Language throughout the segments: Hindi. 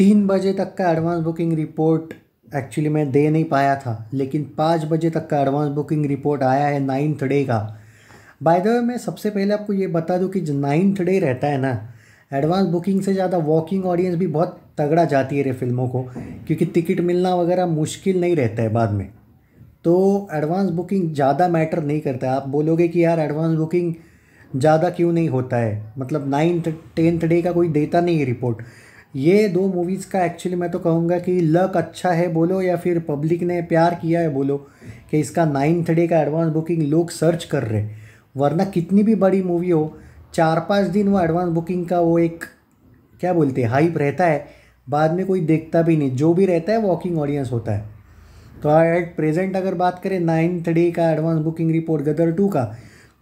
तीन बजे तक का एडवांस बुकिंग रिपोर्ट एक्चुअली मैं दे नहीं पाया था लेकिन पाँच बजे तक का एडवांस बुकिंग रिपोर्ट आया है नाइन्थ डे का बाय द वे मैं सबसे पहले आपको ये बता दूं कि जो नाइन्थ डे रहता है ना एडवांस बुकिंग से ज़्यादा वॉकिंग ऑडियंस भी बहुत तगड़ा जाती है रे फिल्मों को क्योंकि टिकट मिलना वगैरह मुश्किल नहीं रहता है बाद में तो एडवांस बुकिंग ज़्यादा मैटर नहीं करता है आप बोलोगे कि यार एडवांस बुकिंग ज़्यादा क्यों नहीं होता है मतलब नाइन्थ टेंथ डे का कोई देता नहीं है रिपोर्ट ये दो मूवीज़ का एक्चुअली मैं तो कहूँगा कि लक अच्छा है बोलो या फिर पब्लिक ने प्यार किया है बोलो कि इसका नाइन्थ डे का एडवांस बुकिंग लोग सर्च कर रहे वरना कितनी भी बड़ी मूवी हो चार पाँच दिन वो एडवांस बुकिंग का वो एक क्या बोलते हैं हाइप रहता है बाद में कोई देखता भी नहीं जो भी रहता है वॉकिंग ऑडियंस होता है तो एट प्रेजेंट अगर बात करें नाइन्थ डे का advance booking report Gadar two का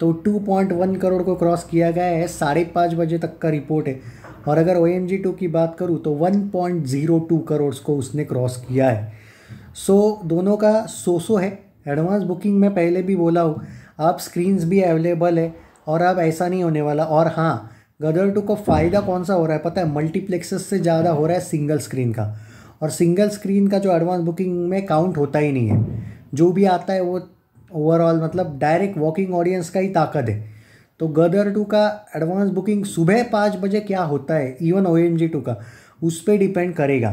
तो टू पॉइंट वन करोड़ को क्रॉस किया गया है साढ़े पाँच बजे तक का रिपोर्ट है और अगर ओ एम जी टू की बात करूँ तो one point zero two crore को उसने क्रॉस किया है सो so, दोनों का सो सो है एडवांस बुकिंग में पहले भी बोला हूँ आप स्क्रीन्स भी अवेलेबल है और अब ऐसा नहीं होने वाला और हाँ गदर टू को फ़ायदा कौन सा हो रहा है पता है मल्टीप्लेक्सेस से ज़्यादा हो रहा है सिंगल स्क्रीन का और सिंगल स्क्रीन का जो एडवांस बुकिंग में काउंट होता ही नहीं है जो भी आता है वो ओवरऑल मतलब डायरेक्ट वॉकिंग ऑडियंस का ही ताकत है तो गदर टू का एडवांस बुकिंग सुबह पाँच बजे क्या होता है even O M G two का उस पर डिपेंड करेगा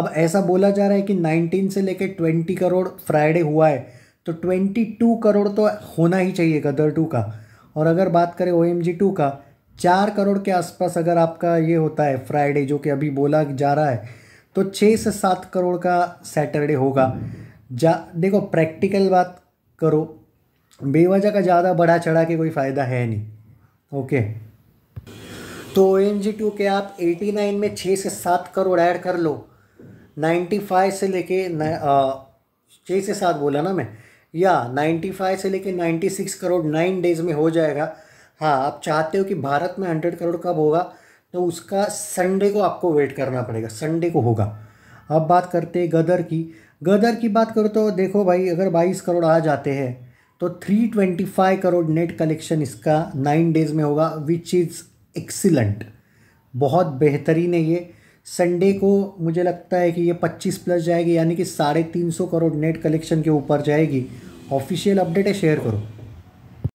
अब ऐसा बोला जा रहा है कि नाइनटीन से लेकर ट्वेंटी करोड़ फ्राइडे हुआ है तो ट्वेंटी टू करोड़ तो होना ही चाहिए गदर टू का और अगर बात करें ओ एम जी टू का चार करोड़ के आसपास अगर आपका ये होता है फ्राइडे जो कि अभी बोला जा रहा है तो छः से सात करोड़ का सैटरडे होगा जा देखो प्रैक्टिकल बात करो बेवजह का ज़्यादा बढ़ा चढ़ा के कोई फ़ायदा है नहीं ओके तो ओ एन जी टू के आप एटी नाइन में छः से सात करोड़ ऐड कर लो नाइन्टी फाइव से लेके छः से सात बोला ना मैं या नाइन्टी फाइव से लेके सिक्स करोड़ नाइन डेज में हो जाएगा हाँ आप चाहते हो कि भारत में हंड्रेड करोड़ कब होगा तो उसका संडे को आपको वेट करना पड़ेगा संडे को होगा अब बात करते हैं गदर की गदर की बात करो तो देखो भाई अगर बाईस करोड़ आ जाते हैं तो 325 करोड़ नेट कलेक्शन इसका नाइन डेज में होगा विच इज़ एक्सीलेंट बहुत बेहतरीन है ये संडे को मुझे लगता है कि ये 25 प्लस जाएगी यानी कि साढ़े तीन सौ करोड़ नेट कलेक्शन के ऊपर जाएगी ऑफिशियल अपडेट है शेयर करो